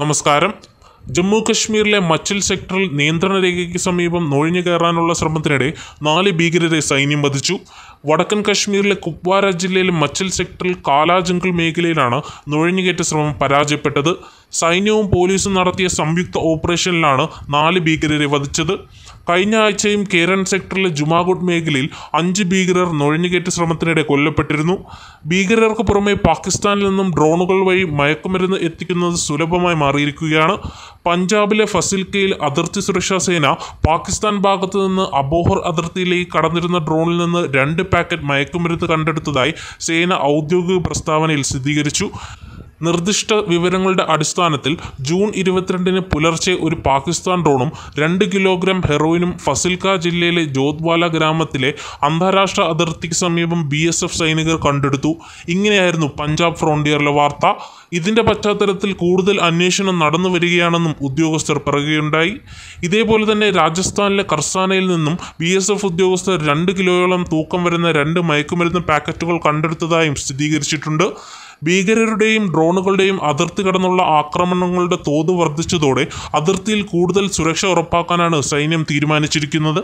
നമസ്കാരം ജമ്മു കശ്മീരിലെ മച്ചിൽ സെക്ടറിൽ നിയന്ത്രണ രേഖയ്ക്ക് സമീപം നുഴഞ്ഞു കയറാനുള്ള ശ്രമത്തിനിടെ നാല് ഭീകരരെ സൈന്യം വധിച്ചു വടക്കൻ കാശ്മീരിലെ കുപ്വാര ജില്ലയിലെ മച്ചിൽ സെക്ടറിൽ കാലാ മേഖലയിലാണ് നുഴഞ്ഞുകയറ്റ ശ്രമം പരാജയപ്പെട്ടത് സൈന്യവും പോലീസും നടത്തിയ സംയുക്ത ഓപ്പറേഷനിലാണ് നാല് ഭീകരരെ വധിച്ചത് കഴിഞ്ഞ ആഴ്ചയും കേരൻ സെക്ടറിലെ ജുമാഗുഡ് മേഖലയിൽ അഞ്ച് ഭീകരർ നുഴഞ്ഞുകയറ്റ ശ്രമത്തിനിടെ കൊല്ലപ്പെട്ടിരുന്നു ഭീകരർക്ക് പുറമെ പാകിസ്ഥാനിൽ നിന്നും ഡ്രോണുകൾ വഴി മയക്കുമരുന്ന് എത്തിക്കുന്നത് സുലഭമായി മാറിയിരിക്കുകയാണ് പഞ്ചാബിലെ ഫസിൽക്കയിൽ അതിർത്തി സുരക്ഷാ സേന പാകിസ്ഥാൻ ഭാഗത്തു നിന്ന് അബോഹർ അതിർത്തിയിലേക്ക് കടന്നിരുന്ന ഡ്രോണിൽ നിന്ന് രണ്ട് പാക്കറ്റ് മയക്കുമരുന്ന് കണ്ടെടുത്തതായി സേന ഔദ്യോഗിക പ്രസ്താവനയിൽ സ്ഥിരീകരിച്ചു നിർദ്ദിഷ്ട വിവരങ്ങളുടെ അടിസ്ഥാനത്തിൽ ജൂൺ ഇരുപത്തിരണ്ടിന് പുലർച്ചെ ഒരു പാകിസ്ഥാൻ ഡ്രോണും രണ്ട് കിലോഗ്രാം ഹെറോയിനും ഫസിൽക ജില്ലയിലെ ജോത്വാല ഗ്രാമത്തിലെ അന്താരാഷ്ട്ര അതിർത്തിക്ക് സമീപം ബി എസ് എഫ് സൈനികർ കണ്ടെടുത്തു ഇങ്ങനെയായിരുന്നു പഞ്ചാബ് ഫ്രോണ്ടിയറിലെ വാർത്ത ഇതിൻ്റെ പശ്ചാത്തലത്തിൽ കൂടുതൽ അന്വേഷണം നടന്നു വരികയാണെന്നും ഉദ്യോഗസ്ഥർ പറയുകയുണ്ടായി ഇതേപോലെ തന്നെ രാജസ്ഥാനിലെ കർസാനയിൽ നിന്നും ബി എസ് എഫ് ഉദ്യോഗസ്ഥർ രണ്ട് കിലോയോളം തൂക്കം വരുന്ന രണ്ട് മയക്കുമരുന്ന് പാക്കറ്റുകൾ കണ്ടെടുത്തതായും സ്ഥിരീകരിച്ചിട്ടുണ്ട് ഭീകരരുടെയും ഡ്രോണുകളുടെയും അതിർത്തി കടന്നുള്ള ആക്രമണങ്ങളുടെ തോത് വർദ്ധിച്ചതോടെ അതിർത്തിയിൽ കൂടുതൽ സുരക്ഷ ഉറപ്പാക്കാനാണ് സൈന്യം തീരുമാനിച്ചിരിക്കുന്നത്